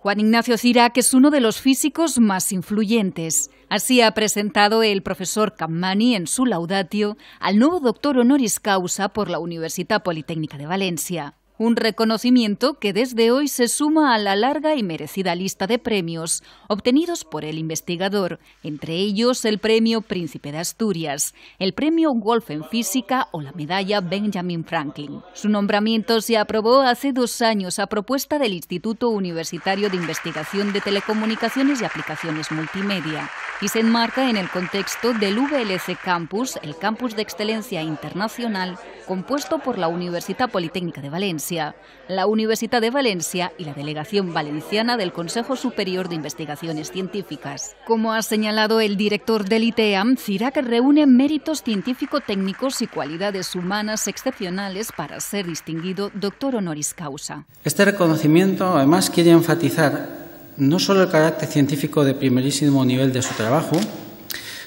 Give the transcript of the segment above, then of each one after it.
Juan Ignacio Cirac es uno de los físicos más influyentes. Así ha presentado el profesor Cammani en su laudatio al nuevo doctor honoris causa por la Universidad Politécnica de Valencia. Un reconocimiento que desde hoy se suma a la larga y merecida lista de premios obtenidos por el investigador, entre ellos el Premio Príncipe de Asturias, el Premio Wolf en Física o la Medalla Benjamin Franklin. Su nombramiento se aprobó hace dos años a propuesta del Instituto Universitario de Investigación de Telecomunicaciones y Aplicaciones Multimedia y se enmarca en el contexto del VLC Campus, el campus de excelencia internacional compuesto por la Universidad Politécnica de Valencia, la Universidad de Valencia y la Delegación Valenciana del Consejo Superior de Investigaciones Científicas. Como ha señalado el director del ITEAM, CIRAC reúne méritos científico-técnicos y cualidades humanas excepcionales para ser distinguido doctor honoris causa. Este reconocimiento además quiere enfatizar no solo el carácter científico de primerísimo nivel de su trabajo,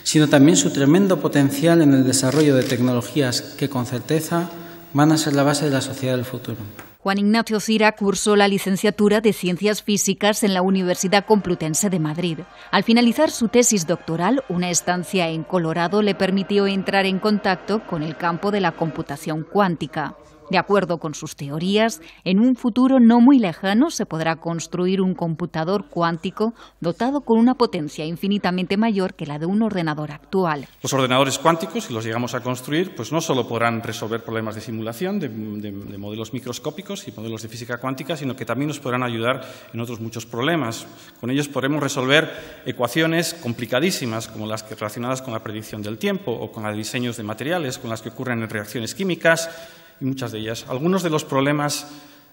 sino también su tremendo potencial en el desarrollo de tecnologías que con certeza van a ser la base de la sociedad del futuro. Juan Ignacio Cira cursó la licenciatura de Ciencias Físicas en la Universidad Complutense de Madrid. Al finalizar su tesis doctoral, una estancia en Colorado le permitió entrar en contacto con el campo de la computación cuántica. De acuerdo con sus teorías, en un futuro no muy lejano se podrá construir un computador cuántico dotado con una potencia infinitamente mayor que la de un ordenador actual. Los ordenadores cuánticos, si los llegamos a construir, pues no solo podrán resolver problemas de simulación, de, modelos microscópicos y modelos de física cuántica, sino que también nos podrán ayudar en otros muchos problemas. Con ellos podremos resolver ecuaciones complicadísimas, como las relacionadas con la predicción del tiempo o con los diseños de materiales, con las que ocurren en reacciones químicas y muchas de ellas. Algunos de los problemas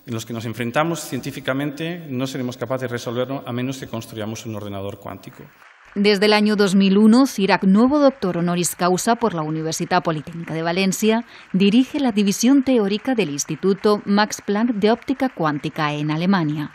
en los que nos enfrentamos científicamente no seremos capaces de resolverlo a menos que construyamos un ordenador cuántico. Desde el año 2001, Cirac, nuevo doctor honoris causa por la Universidad Politécnica de Valencia, dirige la división teórica del Instituto Max Planck de Óptica Cuántica en Alemania.